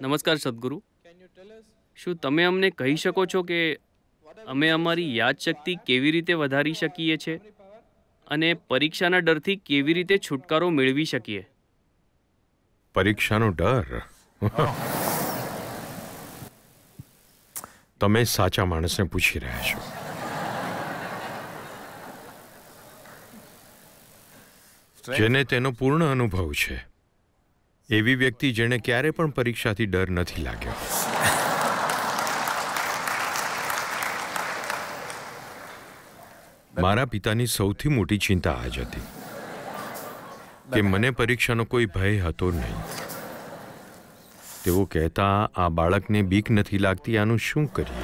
નમસ્કાર સદગુરુ શું તમે અમને કહી શકો છો કે અમે અમારી યાદશક્તિ કેવી રીતે વધારી શકીએ છીએ અને પરીક્ષાના ડરથી કેવી રીતે છુટકારો મેળવી શકીએ પરીક્ષાનો ડર તમે સાચા માણસને પૂછી રહ્યા છો જેને તેનો પૂર્ણ અનુભવ છે એવી વ્યક્તિ જેને ક્યારે પણ પરીક્ષાથી ડર નથી લાગ્યો મારા પિતાની સૌથી મોટી ચિંતા આ જ હતી કે મને પરીક્ષાનો કોઈ ભય હતો નહીં તેઓ કહેતા આ બાળકને બીક નથી લાગતી આનું શું કરીએ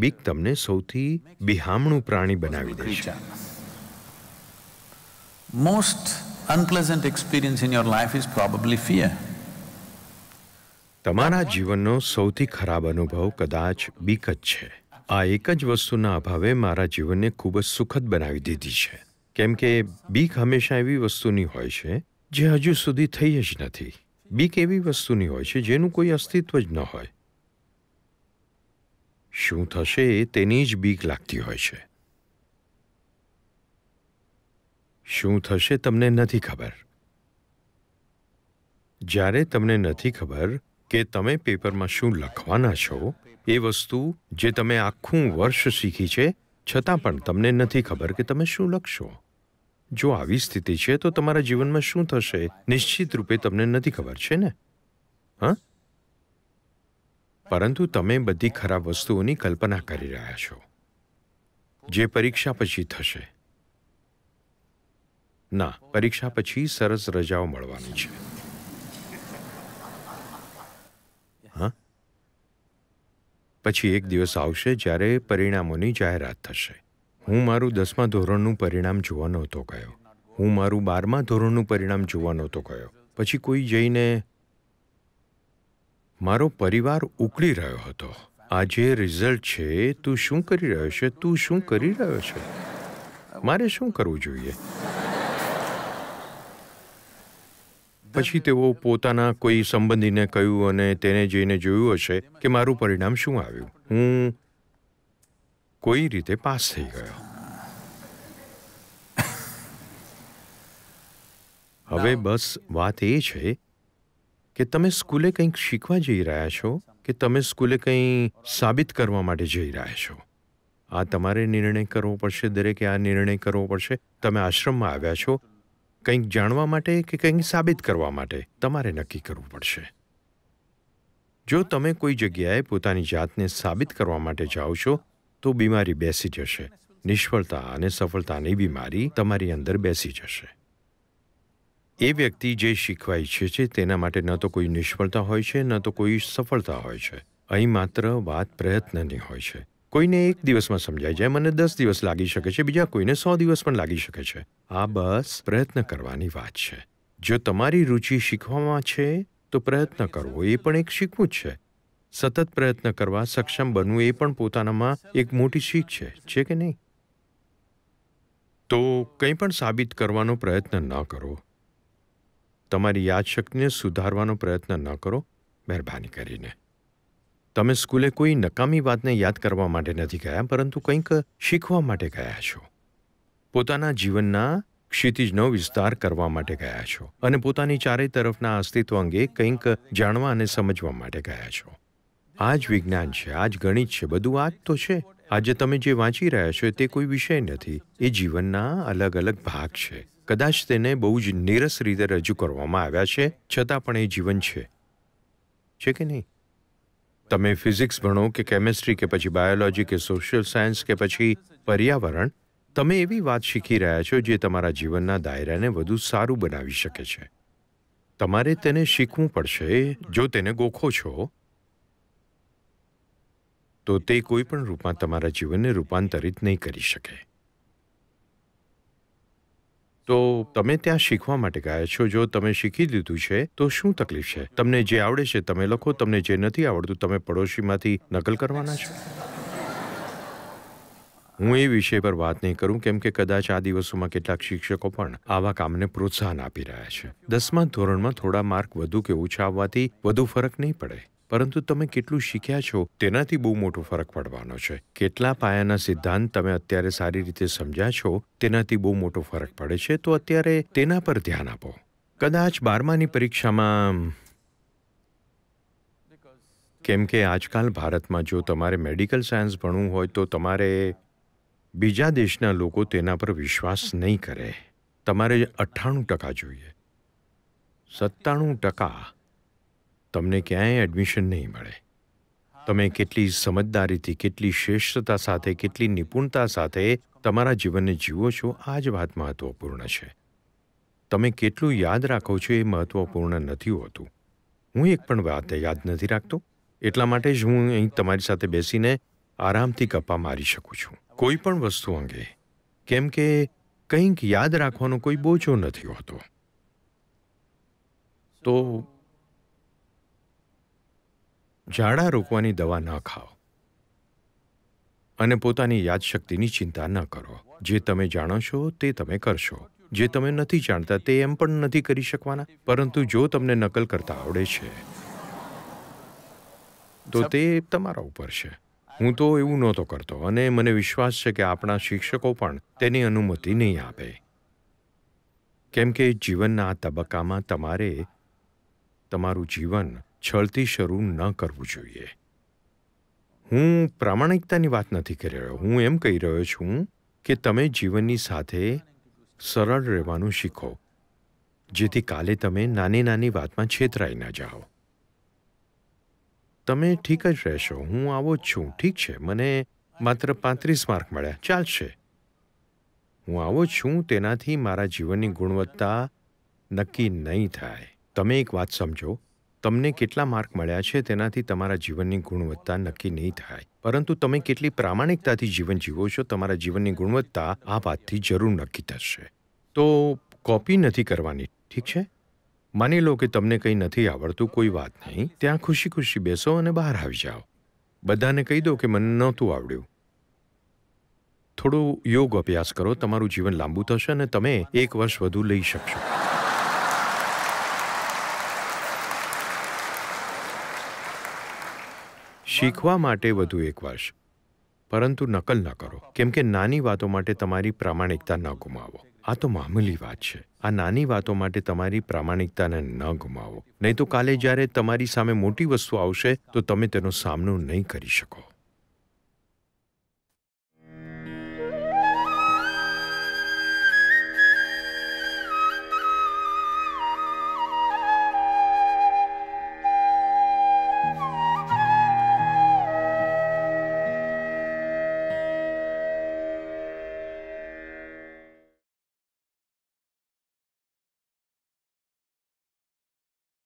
બીક તમને સૌથી બિહામણું પ્રાણી બનાવી દે છે most unpleasant experience in your life is probably fear તમારા જીવનનો સૌથી ખરાબ અનુભવ કદાચ બીક જ છે આ એક જ વસ્તુના અભાવે મારા જીવનને ખૂબ જ સુખદ બનાવી દીધી છે કેમ કે બીક હંમેશા એવી વસ્તુની હોય છે જે હજુ સુધી થઈ જ નથી બીક એવી વસ્તુની હોય છે જેનું કોઈ અસ્તિત્વ જ ન હોય શું થશે તેની જ બીક લાગતી હોય છે શું થશે તમને નથી ખબર જ્યારે તમને નથી ખબર કે તમે પેપરમાં શું લખવાના છો એ વસ્તુ જે તમે આખું વર્ષ શીખી છે છતાં પણ તમને નથી ખબર કે તમે શું લખશો જો આવી સ્થિતિ છે તો તમારા જીવનમાં શું થશે નિશ્ચિત રૂપે તમને નથી ખબર છે ને હા પરંતુ તમે બધી ખરાબ વસ્તુઓની કલ્પના કરી રહ્યા છો જે પરીક્ષા પછી થશે ના પરીક્ષા પછી સરસ રજાઓ મળવાની છે હા પછી એક દિવસ આવશે જ્યારે પરિણામોની જાહેરાત થશે હું મારું દસમા ધોરણનું પરિણામ જોવા નહોતો ગયો હું મારું બારમા ધોરણનું પરિણામ જોવા નહોતો ગયો પછી કોઈ જઈને મારો પરિવાર ઉકળી રહ્યો હતો આજે રિઝલ્ટ છે તું શું કરી રહ્યો છે તું શું કરી રહ્યો છે મારે શું કરવું જોઈએ પછી તેઓ પોતાના કોઈ સંબંધીને કહ્યું અને તેને જઈને જોયું હશે કે મારું પરિણામ શું આવ્યું હું કોઈ રીતે પાસ થઈ ગયો હવે બસ વાત એ છે કે તમે સ્કૂલે કંઈક શીખવા જઈ રહ્યા છો કે તમે સ્કૂલે કંઈ સાબિત કરવા માટે જઈ રહ્યા છો આ તમારે નિર્ણય કરવો પડશે દરેકે આ નિર્ણય કરવો પડશે તમે આશ્રમમાં આવ્યા છો કંઈક જાણવા માટે કે કંઈક સાબિત કરવા માટે તમારે નક્કી કરવું પડશે જો તમે કોઈ જગ્યાએ પોતાની જાતને સાબિત કરવા માટે જાઓ છો તો બીમારી બેસી જશે નિષ્ફળતા અને સફળતાની બીમારી તમારી અંદર બેસી જશે એ વ્યક્તિ જે શીખવા ઈચ્છે છે તેના માટે ન તો કોઈ નિષ્ફળતા હોય છે ન તો કોઈ સફળતા હોય છે અહીં માત્ર વાત પ્રયત્નની હોય છે કોઈને એક દિવસમાં સમજાય જાય મને દસ દિવસ લાગી શકે છે બીજા કોઈને સો દિવસ પણ લાગી શકે છે આ બસ પ્રયત્ન કરવાની વાત છે જો તમારી રુચિ શીખવામાં છે તો પ્રયત્ન કરવો એ પણ એક શીખવું જ છે સતત પ્રયત્ન કરવા સક્ષમ બનવું એ પણ પોતાનામાં એક મોટી શીખ છે છે કે નહીં તો કંઈ પણ સાબિત કરવાનો પ્રયત્ન ન કરો તમારી યાદશક્તિને સુધારવાનો પ્રયત્ન ન કરો મહેરબાની કરીને તમે સ્કૂલે કોઈ નકામી વાતને યાદ કરવા માટે નથી ગયા પરંતુ કંઈક શીખવા માટે ગયા છો પોતાના જીવનના ક્ષિતિજનો વિસ્તાર કરવા માટે ગયા છો અને પોતાની ચારે તરફના અસ્તિત્વ અંગે કંઈક જાણવા અને સમજવા માટે ગયા છો આ જ વિજ્ઞાન છે આ જ ગણિત છે બધું આ જ તો છે આજે તમે જે વાંચી રહ્યા છો તે કોઈ વિષય નથી એ જીવનના અલગ અલગ ભાગ છે કદાચ તેને બહુ જ નીરસ રીતે રજૂ કરવામાં આવ્યા છે છતાં પણ એ જીવન છે છે કે નહીં તમે ફિઝિક્સ ભણો કે કેમેસ્ટ્રી કે પછી બાયોલોજી કે સોશિયલ સાયન્સ કે પછી પર્યાવરણ તમે એવી વાત શીખી રહ્યા છો જે તમારા જીવનના દાયરાને વધુ સારું બનાવી શકે છે તમારે તેને શીખવું પડશે જો તેને ગોખો છો તો તે કોઈ પણ રૂપમાં તમારા જીવનને રૂપાંતરિત નહીં કરી શકે તો તમે ત્યાં શીખવા માટે ગયા છો જો તમે શીખી લીધું છે તો શું તકલીફ છે તમને જે આવડે છે તમે લખો તમને જે નથી આવડતું તમે પડોશીમાંથી નકલ કરવાના છો હું એ વિષય પર વાત નહીં કરું કેમ કે કદાચ આ દિવસોમાં કેટલાક શિક્ષકો પણ આવા કામને પ્રોત્સાહન આપી રહ્યા છે દસમા ધોરણમાં થોડા માર્ક વધુ કે ઓછા આવવાથી વધુ ફરક નહીં પડે પરંતુ તમે કેટલું શીખ્યા છો તેનાથી બહુ મોટો ફરક પડવાનો છે કેટલા પાયાના સિદ્ધાંત તમે અત્યારે સારી રીતે સમજ્યા છો તેનાથી બહુ મોટો ફરક પડે છે તો અત્યારે તેના પર ધ્યાન આપો કદાચ બારમાની પરીક્ષામાં કેમ કે આજકાલ ભારતમાં જો તમારે મેડિકલ સાયન્સ ભણવું હોય તો તમારે બીજા દેશના લોકો તેના પર વિશ્વાસ નહીં કરે તમારે અઠ્ઠાણું ટકા જોઈએ સત્તાણું ટકા તમને ક્યાંય એડમિશન નહીં મળે તમે કેટલી સમજદારીથી કેટલી શ્રેષ્ઠતા સાથે કેટલી નિપુણતા સાથે તમારા જીવનને જીવો છો આ જ વાત મહત્વપૂર્ણ છે તમે કેટલું યાદ રાખો છો એ મહત્વપૂર્ણ નથી હોતું હું એક પણ વાત યાદ નથી રાખતો એટલા માટે જ હું અહીં તમારી સાથે બેસીને આરામથી ગપ્પા મારી શકું છું કોઈ પણ વસ્તુ અંગે કેમ કે કંઈક યાદ રાખવાનો કોઈ બોજો નથી હોતો તો ઝાડા રોકવાની દવા ન ખાઓ અને પોતાની યાદશક્તિની ચિંતા ન કરો જે તમે જાણો છો તે તમે કરશો જે તમે નથી જાણતા તે એમ પણ નથી કરી શકવાના પરંતુ જો તમને નકલ કરતા આવડે છે તો તે તમારા ઉપર છે હું તો એવું નહોતો કરતો અને મને વિશ્વાસ છે કે આપણા શિક્ષકો પણ તેની અનુમતિ નહીં આપે કેમ કે જીવનના આ તબક્કામાં તમારે તમારું જીવન છળતી શરૂ ન કરવું જોઈએ હું પ્રામાણિકતાની વાત નથી કરી રહ્યો હું એમ કહી રહ્યો છું કે તમે જીવનની સાથે સરળ રહેવાનું શીખો જેથી કાલે તમે નાની નાની વાતમાં છેતરાઈ ન જાઓ તમે ઠીક જ રહેશો હું આવો જ છું ઠીક છે મને માત્ર પાંત્રીસ માર્ક મળ્યા ચાલશે હું આવો જ છું તેનાથી મારા જીવનની ગુણવત્તા નક્કી નહીં થાય તમે એક વાત સમજો તમને કેટલા માર્ક મળ્યા છે તેનાથી તમારા જીવનની ગુણવત્તા નક્કી નહીં થાય પરંતુ તમે કેટલી પ્રામાણિકતાથી જીવન જીવો છો તમારા જીવનની ગુણવત્તા આ વાતથી જરૂર નક્કી થશે તો કોપી નથી કરવાની ઠીક છે માની લો કે તમને કંઈ નથી આવડતું કોઈ વાત નહીં ત્યાં ખુશી ખુશી બેસો અને બહાર આવી જાઓ બધાને કહી દો કે મને નહોતું આવડ્યું થોડો યોગ અભ્યાસ કરો તમારું જીવન લાંબુ થશે અને તમે એક વર્ષ વધુ લઈ શકશો શીખવા માટે વધુ એક વર્ષ પરંતુ નકલ ન કરો કેમ કે નાની વાતો માટે તમારી પ્રામાણિકતા ન ગુમાવો આ તો મામૂલી વાત છે આ નાની વાતો માટે તમારી પ્રામાણિકતાને ન ગુમાવો નહીં તો કાલે જ્યારે તમારી સામે મોટી વસ્તુ આવશે તો તમે તેનો સામનો નહીં કરી શકો